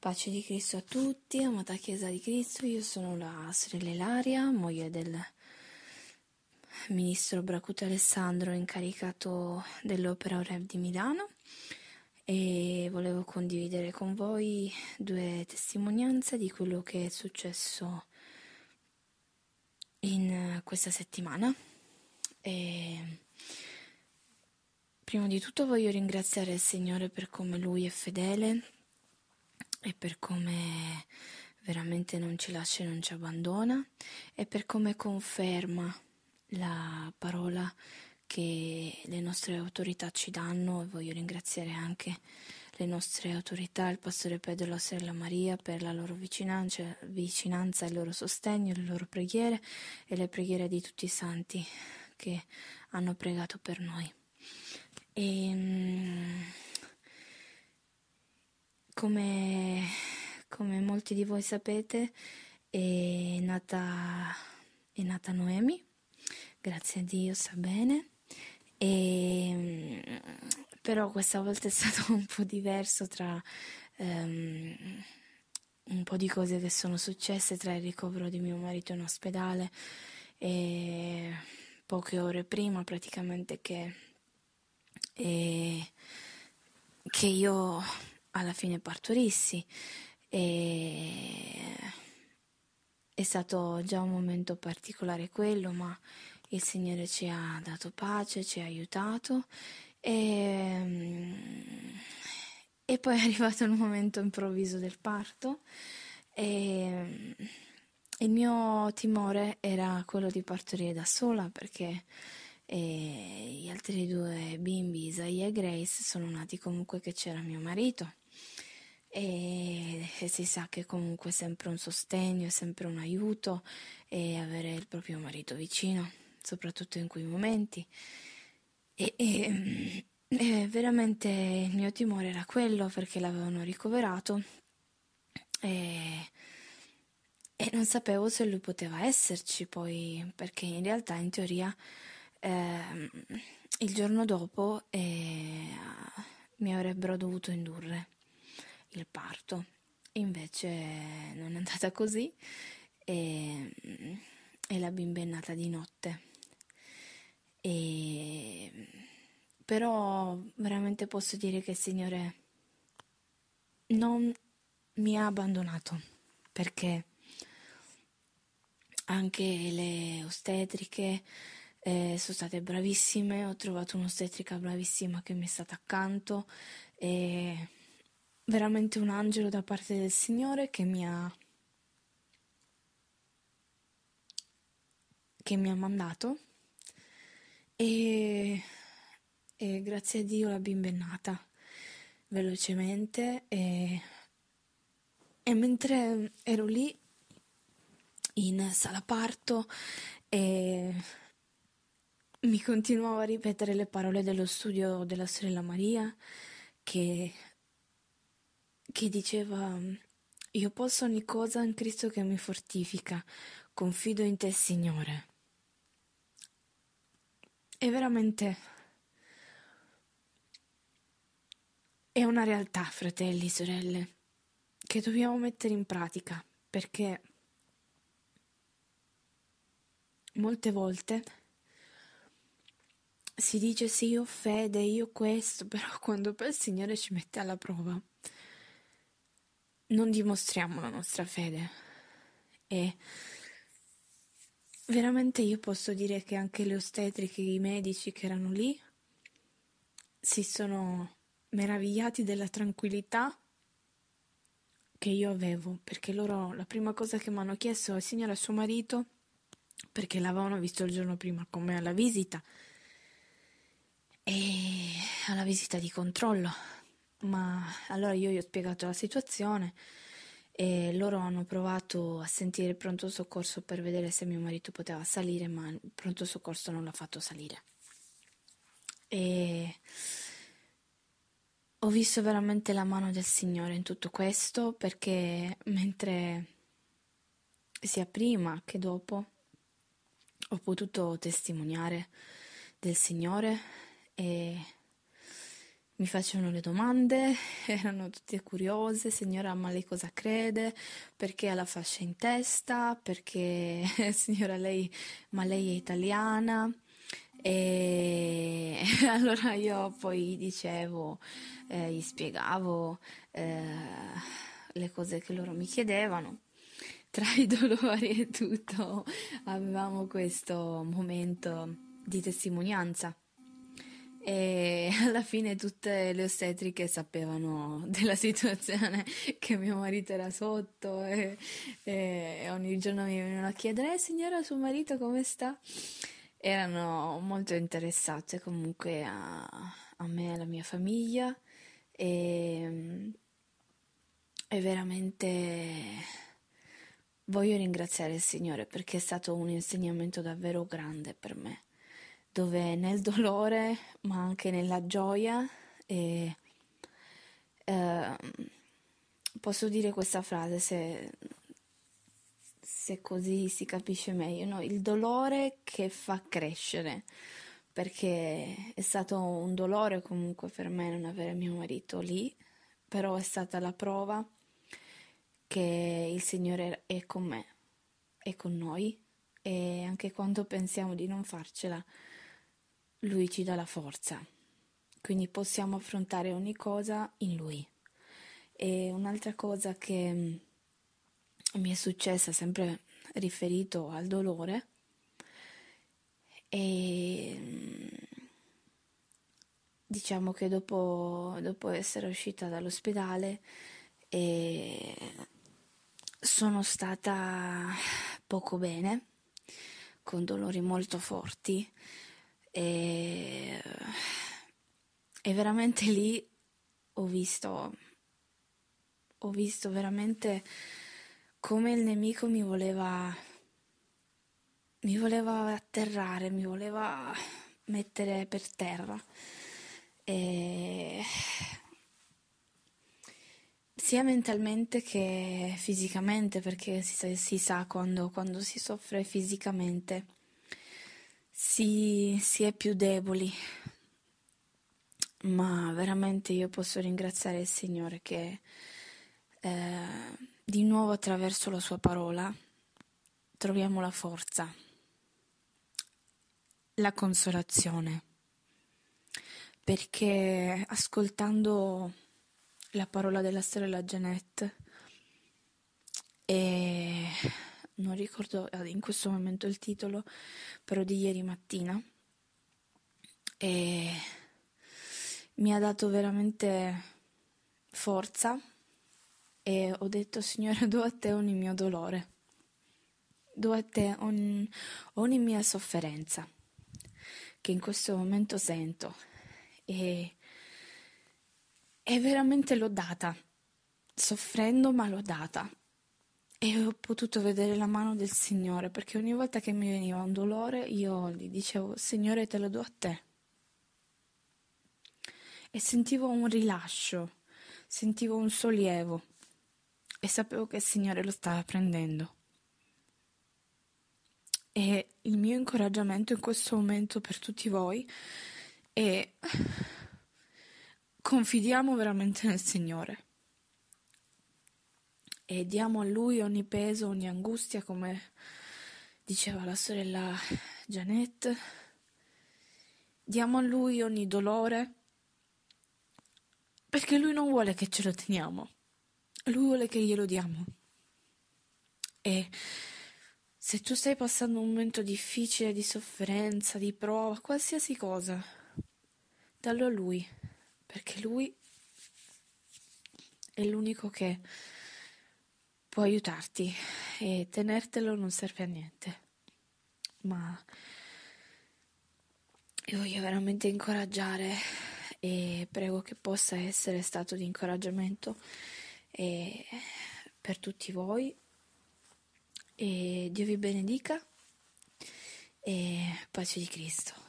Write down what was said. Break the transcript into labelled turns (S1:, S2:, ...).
S1: Pace di Cristo a tutti, amata Chiesa di Cristo, io sono la sorella Ilaria, moglie del ministro Bracuto Alessandro, incaricato dell'Opera Oreb di Milano e volevo condividere con voi due testimonianze di quello che è successo in questa settimana. E prima di tutto voglio ringraziare il Signore per come Lui è fedele e per come veramente non ci lascia e non ci abbandona e per come conferma la parola che le nostre autorità ci danno e voglio ringraziare anche le nostre autorità, il pastore Pedro e la sorella Maria per la loro vicinanza, vicinanza, il loro sostegno, le loro preghiere e le preghiere di tutti i santi che hanno pregato per noi. E, ehm, come, come molti di voi sapete, è nata, è nata Noemi, grazie a Dio sta bene, e, però questa volta è stato un po' diverso tra um, un po' di cose che sono successe, tra il ricovero di mio marito in ospedale e poche ore prima praticamente che, e, che io alla fine partorissi e è stato già un momento particolare quello, ma il Signore ci ha dato pace, ci ha aiutato e, e poi è arrivato il momento improvviso del parto e il mio timore era quello di partorire da sola perché e gli altri due bimbi, Isaiah e Grace, sono nati comunque che c'era mio marito e, e si sa che comunque è sempre un sostegno, è sempre un aiuto e avere il proprio marito vicino, soprattutto in quei momenti. E, e, e veramente il mio timore era quello perché l'avevano ricoverato e, e non sapevo se lui poteva esserci poi perché in realtà in teoria eh, il giorno dopo eh, mi avrebbero dovuto indurre il parto. Invece non è andata così e, ehm, e la bimba è nata di notte. E, ehm, però veramente posso dire che il Signore non mi ha abbandonato perché anche le ostetriche eh, sono state bravissime, ho trovato un'ostetrica bravissima che mi è stata accanto e veramente un angelo da parte del Signore che mi ha che mi ha mandato e, e grazie a Dio la bimba è nata velocemente e, e mentre ero lì in sala parto e mi continuavo a ripetere le parole dello studio della sorella Maria che, che diceva Io posso ogni cosa in Cristo che mi fortifica, confido in te Signore. E veramente È una realtà, fratelli e sorelle, che dobbiamo mettere in pratica perché molte volte si dice sì, io ho fede, io questo, però quando poi il Signore ci mette alla prova, non dimostriamo la nostra fede. E veramente io posso dire che anche le ostetriche, i medici che erano lì, si sono meravigliati della tranquillità che io avevo, perché loro la prima cosa che mi hanno chiesto al è al suo marito, perché l'avevano visto il giorno prima con me alla visita, e alla visita di controllo. Ma allora io gli ho spiegato la situazione e loro hanno provato a sentire il pronto soccorso per vedere se mio marito poteva salire, ma il pronto soccorso non l'ha fatto salire. E ho visto veramente la mano del Signore in tutto questo perché mentre sia prima che dopo ho potuto testimoniare del Signore e mi facevano le domande, erano tutte curiose, signora ma lei cosa crede, perché ha la fascia in testa, perché signora lei ma lei è italiana e allora io poi dicevo, eh, gli spiegavo eh, le cose che loro mi chiedevano. Tra i dolori e tutto avevamo questo momento di testimonianza. E alla fine tutte le ostetriche sapevano della situazione che mio marito era sotto e, e ogni giorno mi venivano a chiedere, eh, signora, suo marito come sta? Erano molto interessate comunque a, a me, alla mia famiglia e, e veramente... Voglio ringraziare il Signore perché è stato un insegnamento davvero grande per me dove nel dolore, ma anche nella gioia, e, eh, posso dire questa frase se, se così si capisce meglio, no? il dolore che fa crescere, perché è stato un dolore comunque per me non avere mio marito lì, però è stata la prova che il Signore è con me, è con noi e anche quando pensiamo di non farcela, lui ci dà la forza, quindi possiamo affrontare ogni cosa in Lui. E un'altra cosa che mm, mi è successa, sempre riferito al dolore, e mm, diciamo che dopo, dopo essere uscita dall'ospedale e sono stata poco bene, con dolori molto forti e, e veramente lì ho visto, ho visto veramente come il nemico mi voleva, mi voleva atterrare, mi voleva mettere per terra. E sia mentalmente che fisicamente, perché si sa, si sa quando, quando si soffre fisicamente si, si è più deboli, ma veramente io posso ringraziare il Signore che eh, di nuovo attraverso la sua parola troviamo la forza, la consolazione, perché ascoltando la parola della sorella Jeanette e eh, non ricordo eh, in questo momento il titolo, però di ieri mattina. E mi ha dato veramente forza e ho detto Signore, do a te ogni mio dolore, do a te ogni, ogni mia sofferenza che in questo momento sento e, e veramente l'ho data, soffrendo ma l'ho data e ho potuto vedere la mano del Signore, perché ogni volta che mi veniva un dolore io gli dicevo, Signore te lo do a te. E sentivo un rilascio, sentivo un sollievo e sapevo che il Signore lo stava prendendo. E il mio incoraggiamento in questo momento per tutti voi è confidiamo veramente nel Signore e diamo a lui ogni peso, ogni angustia, come diceva la sorella Janet. Diamo a lui ogni dolore, perché lui non vuole che ce lo teniamo, lui vuole che glielo diamo. E se tu stai passando un momento difficile, di sofferenza, di prova, qualsiasi cosa, dallo a lui, perché lui è l'unico che può aiutarti e tenertelo non serve a niente. Ma io voglio veramente incoraggiare e prego che possa essere stato di incoraggiamento eh, per tutti voi. E Dio vi benedica e pace di Cristo.